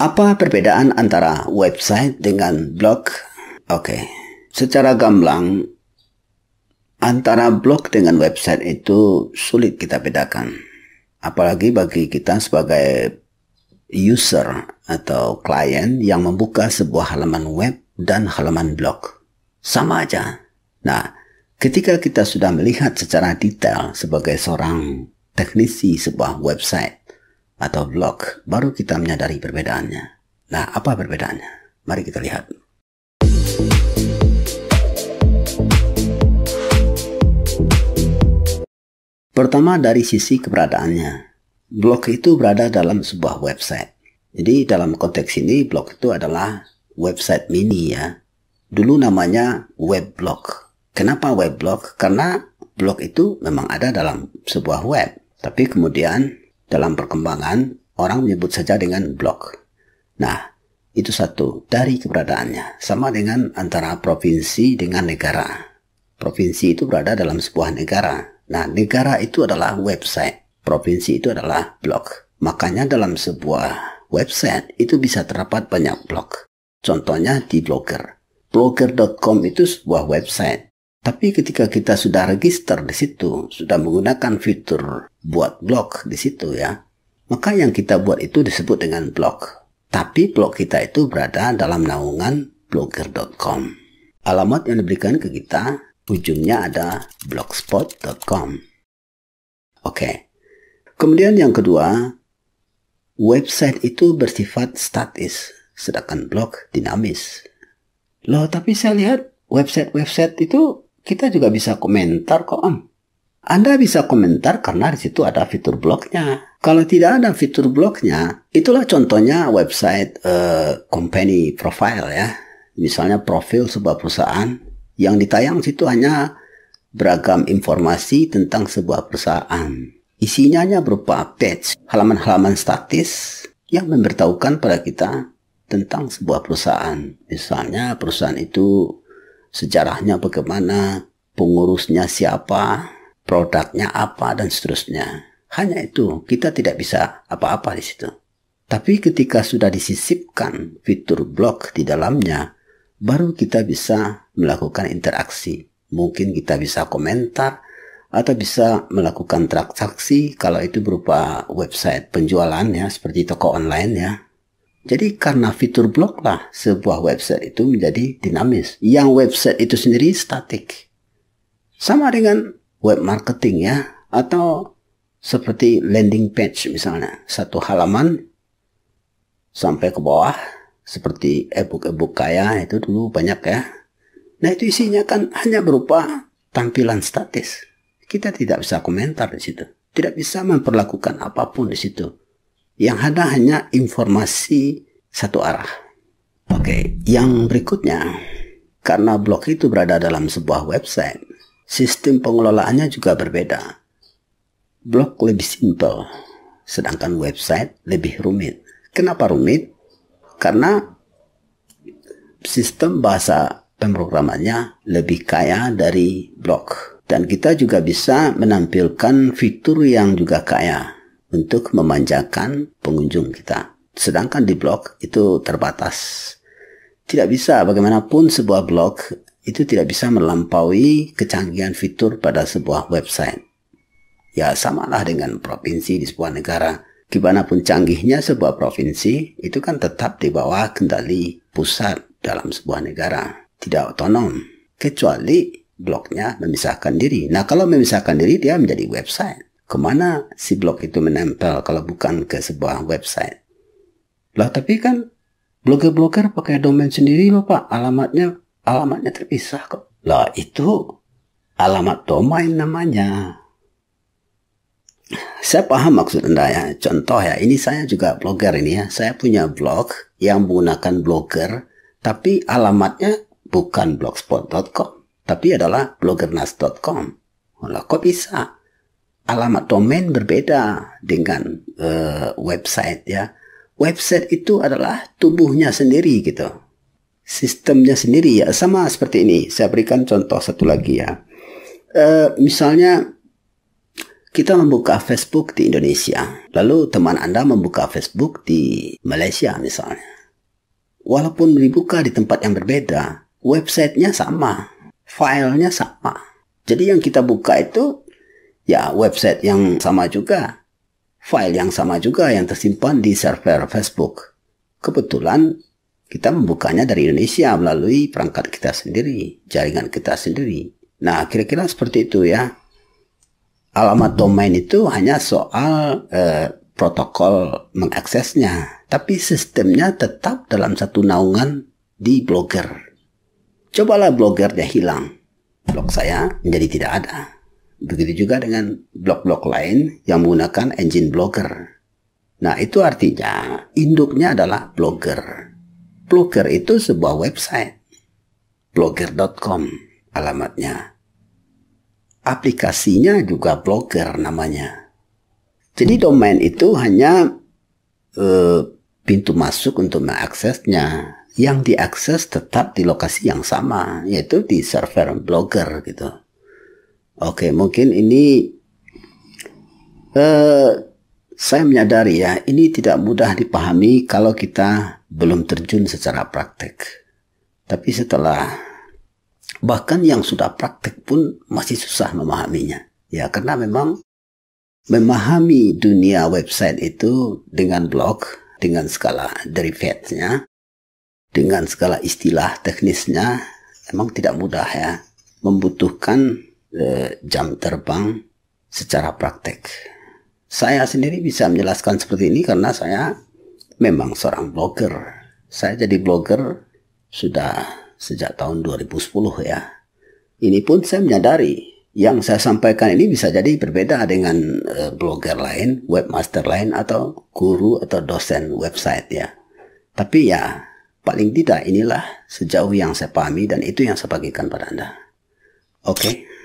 Apa perbedaan antara website dengan blog? Oke, okay. secara gamblang, antara blog dengan website itu sulit kita bedakan. Apalagi bagi kita sebagai user atau klien yang membuka sebuah halaman web dan halaman blog. Sama aja. Nah, ketika kita sudah melihat secara detail sebagai seorang teknisi sebuah website, atau blog baru kita menyadari perbedaannya. Nah, apa perbedaannya? Mari kita lihat. Pertama dari sisi keberadaannya. Blog itu berada dalam sebuah website. Jadi dalam konteks ini blog itu adalah website mini ya. Dulu namanya web blog. Kenapa web blog? Karena blog itu memang ada dalam sebuah web. Tapi kemudian dalam perkembangan, orang menyebut saja dengan blok. Nah, itu satu dari keberadaannya, sama dengan antara provinsi dengan negara. Provinsi itu berada dalam sebuah negara. Nah, negara itu adalah website, provinsi itu adalah blok. Makanya dalam sebuah website itu bisa terdapat banyak blok. Contohnya di Blogger. Blogger.com itu sebuah website tapi ketika kita sudah register di situ, sudah menggunakan fitur buat blog di situ ya, maka yang kita buat itu disebut dengan blog. Tapi blog kita itu berada dalam naungan blogger.com. Alamat yang diberikan ke kita ujungnya ada blogspot.com. Oke. Kemudian yang kedua, website itu bersifat statis, sedangkan blog dinamis. Loh, tapi saya lihat website-website itu kita juga bisa komentar kok om. Anda bisa komentar karena di situ ada fitur blognya. Kalau tidak ada fitur blognya, itulah contohnya website uh, company profile ya. Misalnya profil sebuah perusahaan yang ditayang situ hanya beragam informasi tentang sebuah perusahaan. Isinya hanya berupa page, halaman-halaman statis yang memberitahukan pada kita tentang sebuah perusahaan. Misalnya perusahaan itu sejarahnya bagaimana, pengurusnya siapa, produknya apa, dan seterusnya. Hanya itu, kita tidak bisa apa-apa di situ. Tapi ketika sudah disisipkan fitur blog di dalamnya, baru kita bisa melakukan interaksi. Mungkin kita bisa komentar atau bisa melakukan transaksi kalau itu berupa website penjualan ya seperti toko online ya jadi karena fitur blog lah sebuah website itu menjadi dinamis. Yang website itu sendiri statik. Sama dengan web marketing ya. Atau seperti landing page misalnya. Satu halaman sampai ke bawah. Seperti e-book-e-book kaya itu dulu banyak ya. Nah itu isinya kan hanya berupa tampilan statis. Kita tidak bisa komentar di situ. Tidak bisa memperlakukan apapun di situ. Yang ada hanya informasi satu arah. Oke, okay. yang berikutnya, karena blog itu berada dalam sebuah website, sistem pengelolaannya juga berbeda. Blog lebih simpel, sedangkan website lebih rumit. Kenapa rumit? Karena sistem bahasa pemrogramannya lebih kaya dari blog. Dan kita juga bisa menampilkan fitur yang juga kaya untuk memanjakan pengunjung kita. Sedangkan di blog itu terbatas. Tidak bisa bagaimanapun sebuah blog itu tidak bisa melampaui kecanggihan fitur pada sebuah website. Ya samalah dengan provinsi di sebuah negara. Gimana pun canggihnya sebuah provinsi, itu kan tetap di bawah kendali pusat dalam sebuah negara. Tidak otonom. Kecuali blognya memisahkan diri. Nah kalau memisahkan diri dia menjadi website kemana si blog itu menempel kalau bukan ke sebuah website. Lah tapi kan blogger-blogger pakai domain sendiri loh pak, alamatnya alamatnya terpisah kok. Lah itu alamat domain namanya. Saya paham maksud Anda ya. Contoh ya, ini saya juga blogger ini ya. Saya punya blog yang menggunakan blogger, tapi alamatnya bukan blogspot.com, tapi adalah bloggernas.com. Lah kok bisa? alamat domain berbeda dengan uh, website ya. Website itu adalah tubuhnya sendiri gitu. Sistemnya sendiri ya sama seperti ini. Saya berikan contoh satu lagi ya. Uh, misalnya kita membuka Facebook di Indonesia, lalu teman Anda membuka Facebook di Malaysia misalnya. Walaupun dibuka di tempat yang berbeda, websitenya sama, filenya sama. Jadi yang kita buka itu ya website yang sama juga, file yang sama juga yang tersimpan di server Facebook. Kebetulan kita membukanya dari Indonesia melalui perangkat kita sendiri, jaringan kita sendiri. Nah, kira-kira seperti itu ya. Alamat domain itu hanya soal eh, protokol mengaksesnya, tapi sistemnya tetap dalam satu naungan di blogger. Cobalah bloggernya hilang. Blog saya menjadi tidak ada. Begitu juga dengan blok-blok lain yang menggunakan engine blogger. Nah, itu artinya induknya adalah blogger. Blogger itu sebuah website. blogger.com alamatnya. Aplikasinya juga blogger namanya. Jadi domain itu hanya eh, pintu masuk untuk mengaksesnya. Yang diakses tetap di lokasi yang sama, yaitu di server blogger gitu. Oke, mungkin ini uh, saya menyadari ya, ini tidak mudah dipahami kalau kita belum terjun secara praktek. Tapi setelah bahkan yang sudah praktek pun masih susah memahaminya. Ya, karena memang memahami dunia website itu dengan blog, dengan skala derivatnya, dengan segala istilah teknisnya, memang tidak mudah ya. Membutuhkan Eh, jam terbang secara praktek. Saya sendiri bisa menjelaskan seperti ini karena saya memang seorang blogger. Saya jadi blogger sudah sejak tahun 2010 ya. Ini pun saya menyadari yang saya sampaikan ini bisa jadi berbeda dengan eh, blogger lain, webmaster lain, atau guru atau dosen website ya. Tapi ya, paling tidak inilah sejauh yang saya pahami dan itu yang saya bagikan pada Anda. Oke. Okay.